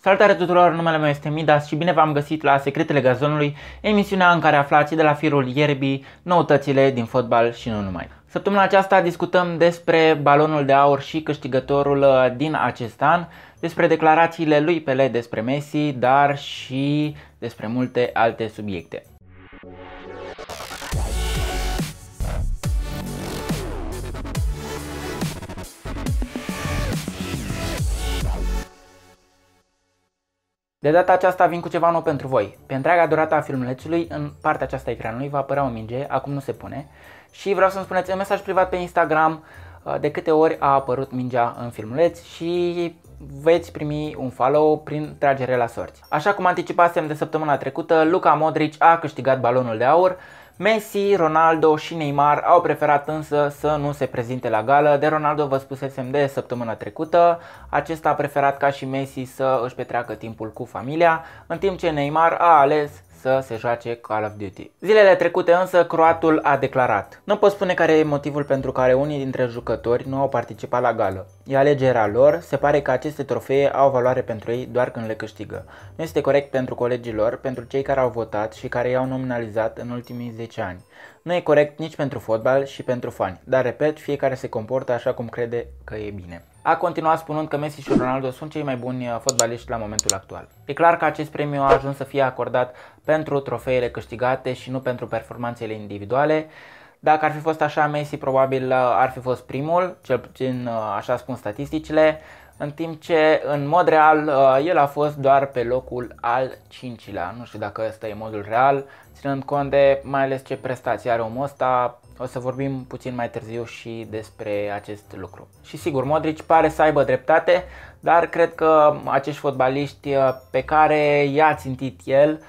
Salutare tuturor, numele meu este Midas și bine v-am găsit la Secretele Gazonului, emisiunea în care aflați de la firul ierbii noutățile din fotbal și nu numai. Săptămâna aceasta discutăm despre balonul de aur și câștigătorul din acest an, despre declarațiile lui Pele despre Messi, dar și despre multe alte subiecte. De data aceasta vin cu ceva nou pentru voi. Pe întreaga durată a filmulețului, în partea aceasta a ecranului, va apărea o minge, acum nu se pune, și vreau să-mi spuneți un mesaj privat pe Instagram uh, de câte ori a apărut mingea în filmuleț și veți primi un follow prin tragere la sorți. Așa cum anticipasem de săptămâna trecută, Luca Modric a câștigat balonul de aur, Messi, Ronaldo și Neymar au preferat însă să nu se prezinte la gală. De Ronaldo vă spusesem de săptămâna trecută. Acesta a preferat ca și Messi să își petreacă timpul cu familia, în timp ce Neymar a ales să se joace Call of Duty. Zilele trecute însă croatul a declarat. Nu pot spune care e motivul pentru care unii dintre jucători nu au participat la gală. E alegerea lor, se pare că aceste trofee au valoare pentru ei doar când le câștigă. Nu este corect pentru colegii lor, pentru cei care au votat și care i-au nominalizat în ultimii 10 ani. Nu e corect nici pentru fotbal și pentru fani, dar repet, fiecare se comportă așa cum crede că e bine a continuat spunând că Messi și Ronaldo sunt cei mai buni uh, fotbaliști la momentul actual. E clar că acest premiu a ajuns să fie acordat pentru trofeele câștigate și nu pentru performanțele individuale. Dacă ar fi fost așa, Messi probabil uh, ar fi fost primul, cel puțin uh, așa spun statisticile, în timp ce în mod real el a fost doar pe locul al cincilea. Nu știu dacă ăsta e modul real, ținând cont de mai ales ce prestații are omul ăsta, o să vorbim puțin mai târziu și despre acest lucru. Și sigur, Modric pare să aibă dreptate, dar cred că acești fotbaliști uh, pe care i-a țintit el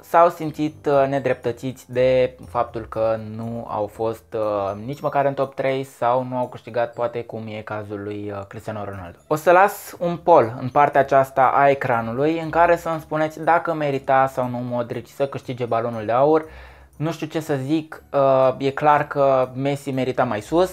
s-au simțit uh, nedreptățiți de faptul că nu au fost uh, nici măcar în top 3 sau nu au câștigat poate cum e cazul lui Cristiano Ronaldo. O să las un poll în partea aceasta a ecranului în care să-mi spuneți dacă merita sau nu Modric să câștige balonul de aur nu știu ce să zic, uh, e clar că Messi merita mai sus,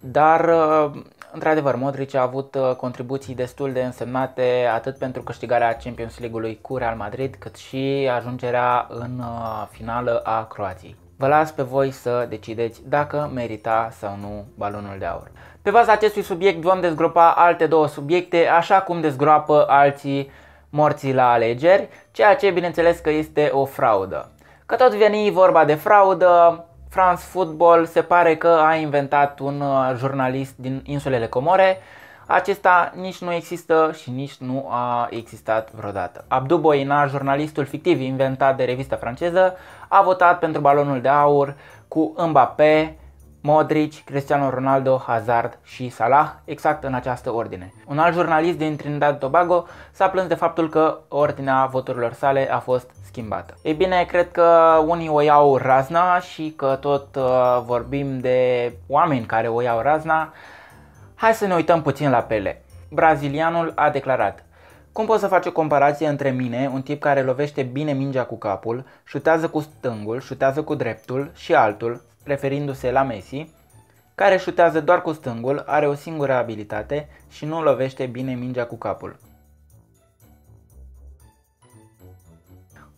dar uh, într-adevăr Modric a avut uh, contribuții destul de însemnate atât pentru câștigarea Champions League-ului cu Real Madrid, cât și ajungerea în finală a Croației. Vă las pe voi să decideți dacă merita sau nu balonul de aur. Pe baza acestui subiect vom dezgropa alte două subiecte, așa cum dezgroapă alții morții la alegeri, ceea ce bineînțeles că este o fraudă. Că tot veni vorba de fraudă, France Football se pare că a inventat un uh, jurnalist din insulele Comore. Acesta nici nu există și nici nu a existat vreodată. Abdou Boina, jurnalistul fictiv inventat de revista franceză, a votat pentru balonul de aur cu Mbappé Modric, Cristiano Ronaldo, Hazard și Salah, exact în această ordine. Un alt jurnalist din Trinidad Tobago s-a plâns de faptul că ordinea voturilor sale a fost schimbată. Ei bine, cred că unii o iau razna și că tot uh, vorbim de oameni care o iau razna. Hai să ne uităm puțin la Pele. Brazilianul a declarat cum poți să faci o comparație între mine, un tip care lovește bine mingea cu capul, șutează cu stângul, șutează cu dreptul și altul, referindu-se la Messi, care șutează doar cu stângul, are o singură abilitate și nu lovește bine mingea cu capul.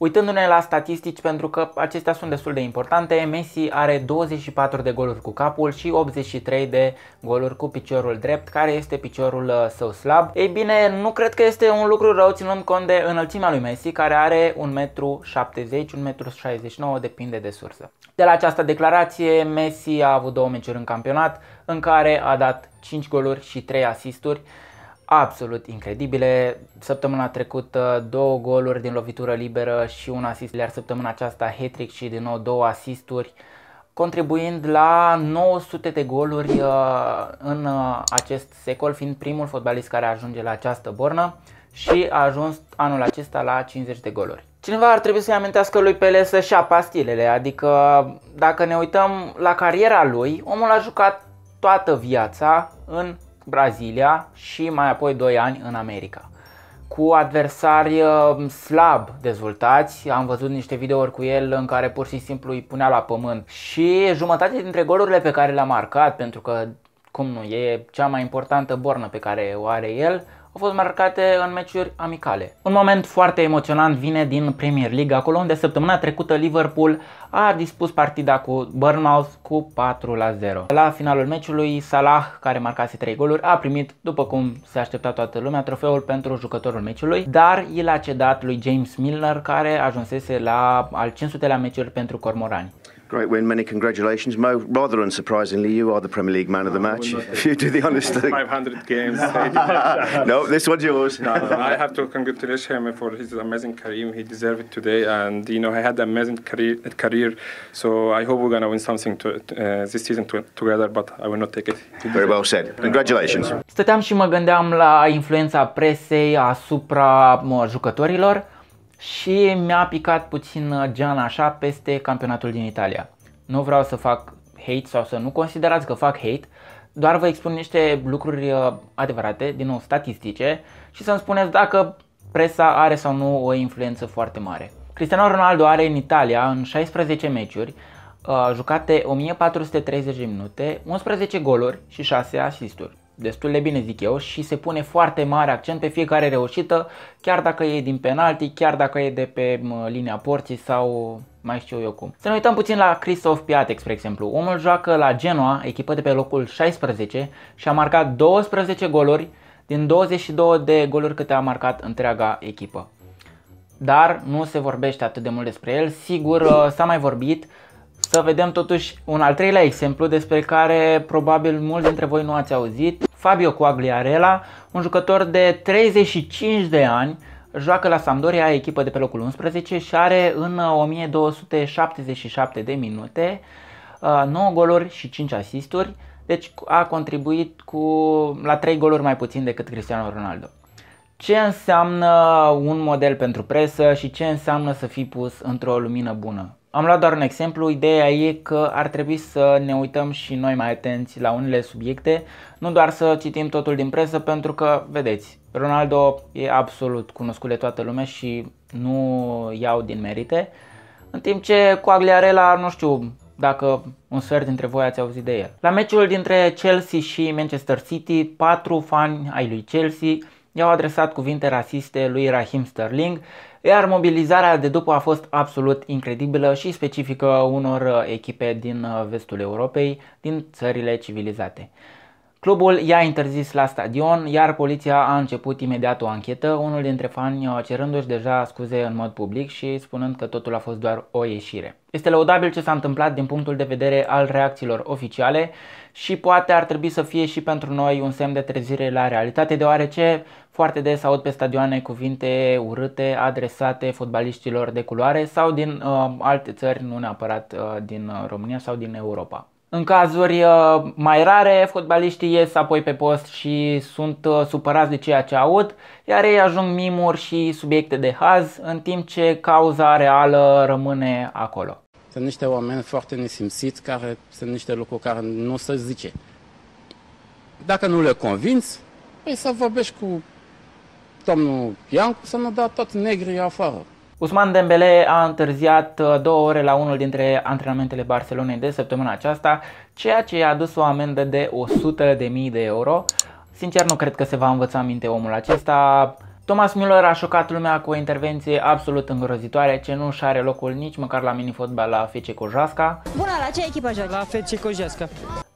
Uitându-ne la statistici, pentru că acestea sunt destul de importante, Messi are 24 de goluri cu capul și 83 de goluri cu piciorul drept, care este piciorul uh, său slab. Ei bine, nu cred că este un lucru rău ținând cont de înălțimea lui Messi, care are 1,70 m, 1,69 m, depinde de sursă. De la această declarație, Messi a avut două meciuri în campionat, în care a dat 5 goluri și 3 asisturi, absolut incredibile. Săptămâna trecută două goluri din lovitură liberă și un asist, iar săptămâna aceasta hat și din nou două asisturi contribuind la 900 de goluri uh, în uh, acest secol, fiind primul fotbalist care ajunge la această bornă și a ajuns anul acesta la 50 de goluri. Cineva ar trebui să-i amintească lui Pele să-și pastilele, adică dacă ne uităm la cariera lui, omul a jucat toată viața în Brazilia și mai apoi 2 ani în America. Cu adversari uh, slab dezvoltați, am văzut niște videouri cu el în care pur și simplu îi punea la pământ și jumătate dintre golurile pe care le-a marcat, pentru că cum nu, e cea mai importantă bornă pe care o are el, au fost marcate în meciuri amicale. Un moment foarte emoționant vine din Premier League, acolo unde săptămâna trecută Liverpool a dispus partida cu Burnout cu 4 la 0. La finalul meciului, Salah, care marcase 3 goluri, a primit, după cum se aștepta toată lumea, trofeul pentru jucătorul meciului, dar el a cedat lui James Milner, care ajunsese la al 500-lea meciuri pentru Cormorani. Great win, many congratulations. Mo, rather unsurprisingly, you are the Premier League man of the oh, match. If you do the honest thing. 500 games. no, this one's yours. no, no, I have to congratulate him for his amazing career. He deserved it today. And, you know, he had an amazing career. career so I hope we're going to win something to, uh, this season to, together, but I will not take it. Very well said. Congratulations. Stăteam și mă gândeam la influența presei asupra jucătorilor. și mi-a picat puțin uh, geana așa peste campionatul din Italia. Nu vreau să fac hate sau să nu considerați că fac hate, doar vă expun niște lucruri uh, adevărate, din nou statistice, și să-mi spuneți dacă presa are sau nu o influență foarte mare. Cristiano Ronaldo are în Italia, în 16 meciuri, uh, jucate 1430 de minute, 11 goluri și 6 asisturi destul de bine zic eu și se pune foarte mare accent pe fiecare reușită, chiar dacă e din penalti, chiar dacă e de pe linia porții sau mai știu eu cum. Să ne uităm puțin la Christoph Piatek, spre exemplu. Omul joacă la Genoa, echipă de pe locul 16 și a marcat 12 goluri din 22 de goluri câte a marcat întreaga echipă. Dar nu se vorbește atât de mult despre el, sigur uh, s-a mai vorbit, să vedem totuși un al treilea exemplu despre care probabil mulți dintre voi nu ați auzit Fabio Coagliarella, un jucător de 35 de ani, joacă la Sampdoria, echipă de pe locul 11 și are în 1277 uh, de minute 9 uh, goluri și 5 asisturi, deci a contribuit cu la 3 goluri mai puțin decât Cristiano Ronaldo. Ce înseamnă un model pentru presă și ce înseamnă să fii pus într-o lumină bună? Am luat doar un exemplu, ideea e că ar trebui să ne uităm și noi mai atenți la unele subiecte, nu doar să citim totul din presă, pentru că, vedeți, Ronaldo e absolut cunoscut de toată lumea și nu iau din merite, în timp ce cu Agliarela, nu știu dacă un sfert dintre voi ați auzit de el. La meciul dintre Chelsea și Manchester City, patru fani ai lui Chelsea i-au adresat cuvinte rasiste lui Raheem Sterling, iar mobilizarea de după a fost absolut incredibilă și specifică unor echipe din vestul Europei, din țările civilizate. Clubul i-a interzis la stadion, iar poliția a început imediat o anchetă, unul dintre fani uh, cerându-și deja scuze în mod public și spunând că totul a fost doar o ieșire. Este lăudabil ce s-a întâmplat din punctul de vedere al reacțiilor oficiale și poate ar trebui să fie și pentru noi un semn de trezire la realitate, deoarece foarte des aud pe stadioane cuvinte urâte adresate fotbaliștilor de culoare sau din uh, alte țări, nu neapărat uh, din uh, România sau din Europa. În cazuri uh, mai rare, fotbaliștii ies apoi pe post și sunt uh, supărați de ceea ce aud, iar ei ajung mimuri și subiecte de haz, în timp ce cauza reală rămâne acolo. Sunt niște oameni foarte nesimțiți care sunt niște lucruri care nu se zice. Dacă nu le convinți, păi să vorbești cu domnul Iancu să nu dea toți negrii afară. Usman Dembele a întârziat uh, două ore la unul dintre antrenamentele Barcelonei de săptămâna aceasta, ceea ce i-a adus o amendă de 100.000 de euro. Sincer, nu cred că se va învăța minte omul acesta. Thomas Müller a șocat lumea cu o intervenție absolut îngrozitoare ce nu și are locul nici măcar la minifotbal la FC Cojasca. Bună, la ce echipă joci? La FC Cojasca.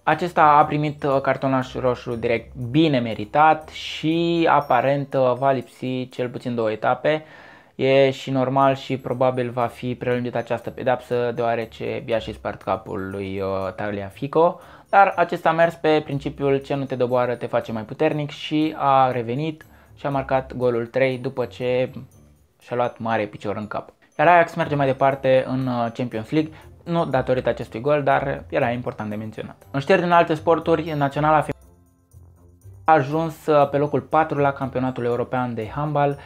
Acesta a primit uh, cartonaș roșu direct bine meritat și aparent uh, va lipsi cel puțin două etape. E și normal și probabil va fi prelungită această pedapsă deoarece bia și spart capul lui uh, Talia Fico, dar acesta a mers pe principiul ce nu te doboară te face mai puternic și a revenit și a marcat golul 3 după ce și-a luat mare picior în cap. Iar Ajax merge mai departe în uh, Champions League, nu datorită acestui gol, dar era important de menționat. În știri din alte sporturi, Naționala a ajuns uh, pe locul 4 la campionatul european de handbal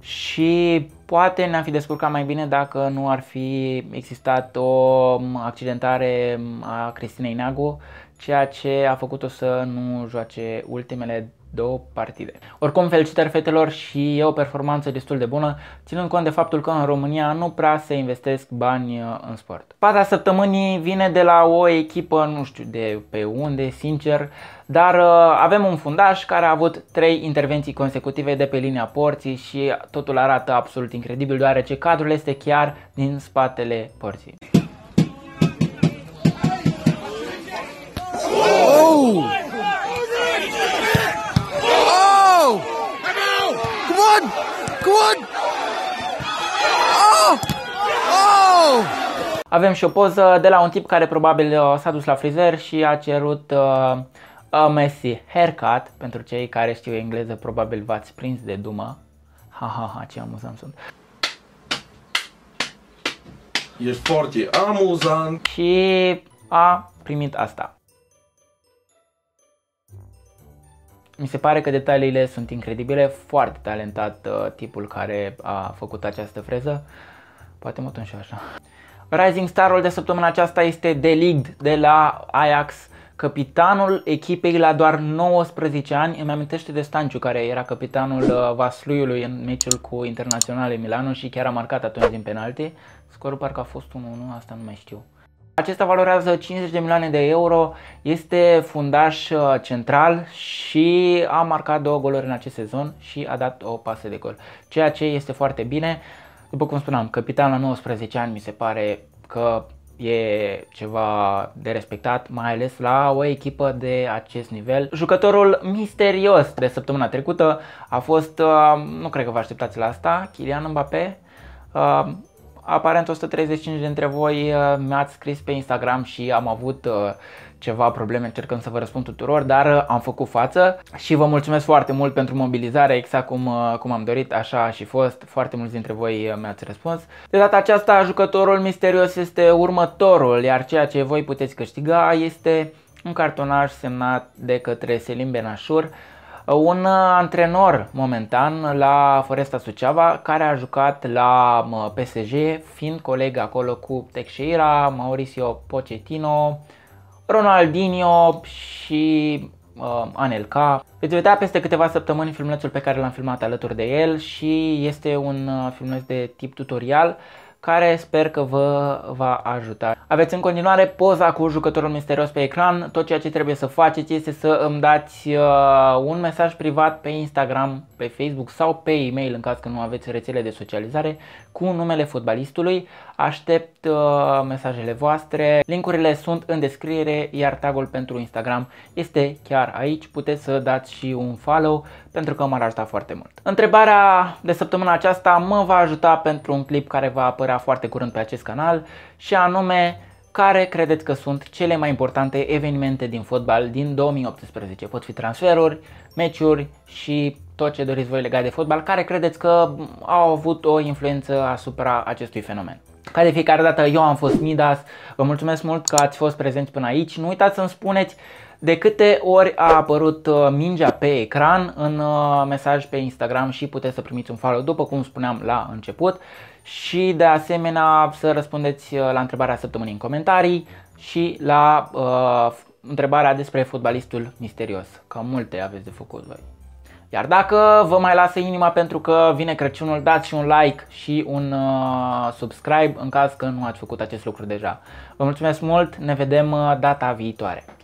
și poate ne-am fi descurcat mai bine dacă nu ar fi existat o accidentare a Cristinei Nagu, ceea ce a făcut-o să nu joace ultimele două partide. Oricum, felicitări fetelor și e o performanță destul de bună, ținând cont de faptul că în România nu prea se investesc bani uh, în sport. Pata săptămânii vine de la o echipă, nu știu de pe unde, sincer, dar uh, avem un fundaș care a avut trei intervenții consecutive de pe linia porții și totul arată absolut incredibil, deoarece cadrul este chiar din spatele porții. Oh! Good! Oh! Oh! Avem și o poză de la un tip care probabil uh, s-a dus la frizer și a cerut uh, a Messi haircut. Pentru cei care știu engleză, probabil v-ați prins de dumă. Ha, ha, ha, ce amuzant sunt. Ești foarte amuzant. Și a primit asta. Mi se pare că detaliile sunt incredibile, foarte talentat uh, tipul care a făcut această freză. Poate mă și așa. Rising Starul de săptămâna aceasta este De Ligt de la Ajax, capitanul echipei la doar 19 ani. Îmi amintește de Stanciu care era capitanul uh, Vasluiului în meciul cu Internaționale Milano și chiar a marcat atunci din penalti. Scorul parcă a fost 1-1, asta nu mai știu. Acesta valorează 50 de milioane de euro, este fundaș uh, central și a marcat două goluri în acest sezon și a dat o pasă de gol, ceea ce este foarte bine. După cum spuneam, capitan la 19 ani mi se pare că e ceva de respectat, mai ales la o echipă de acest nivel. Jucătorul misterios de săptămâna trecută a fost, uh, nu cred că vă așteptați la asta, Kylian Mbappé. Uh, aparent 135 dintre voi uh, mi-ați scris pe Instagram și am avut uh, ceva probleme, încercăm să vă răspund tuturor, dar uh, am făcut față și vă mulțumesc foarte mult pentru mobilizare, exact cum, cum am dorit, așa a și fost, foarte mulți dintre voi mi-ați răspuns. De data aceasta, jucătorul misterios este următorul, iar ceea ce voi puteți câștiga este un cartonaj semnat de către Selim Benașur, un uh, antrenor momentan la Foresta Suceava care a jucat la PSG, fiind coleg acolo cu Teixeira, Mauricio Pochettino, Ronaldinho și uh, Anelka. Veți vedea peste câteva săptămâni filmulețul pe care l-am filmat alături de el și este un uh, filmuleț de tip tutorial care sper că vă va ajuta. Aveți în continuare poza cu jucătorul misterios pe ecran. Tot ceea ce trebuie să faceți este să îmi dați uh, un mesaj privat pe Instagram, pe Facebook sau pe e-mail în caz că nu aveți rețele de socializare cu numele fotbalistului. Aștept uh, mesajele voastre, linkurile sunt în descriere, iar tagul pentru Instagram este chiar aici. Puteți să dați și un follow pentru că m-ar ajuta foarte mult. Întrebarea de săptămâna aceasta mă va ajuta pentru un clip care va apărea foarte curând pe acest canal și anume care credeți că sunt cele mai importante evenimente din fotbal din 2018? Pot fi transferuri, meciuri și tot ce doriți voi legat de fotbal, care credeți că au avut o influență asupra acestui fenomen. Ca de fiecare dată, eu am fost Midas, vă mulțumesc mult că ați fost prezenți până aici. Nu uitați să-mi spuneți de câte ori a apărut uh, mingea pe ecran în uh, mesaj pe Instagram și puteți să primiți un follow, după cum spuneam la început. Și de asemenea să răspundeți uh, la întrebarea săptămânii în comentarii și la uh, întrebarea despre fotbalistul misterios. că multe aveți de făcut voi. Iar dacă vă mai lasă inima pentru că vine Crăciunul, dați și un like și un uh, subscribe în caz că nu ați făcut acest lucru deja. Vă mulțumesc mult, ne vedem uh, data viitoare.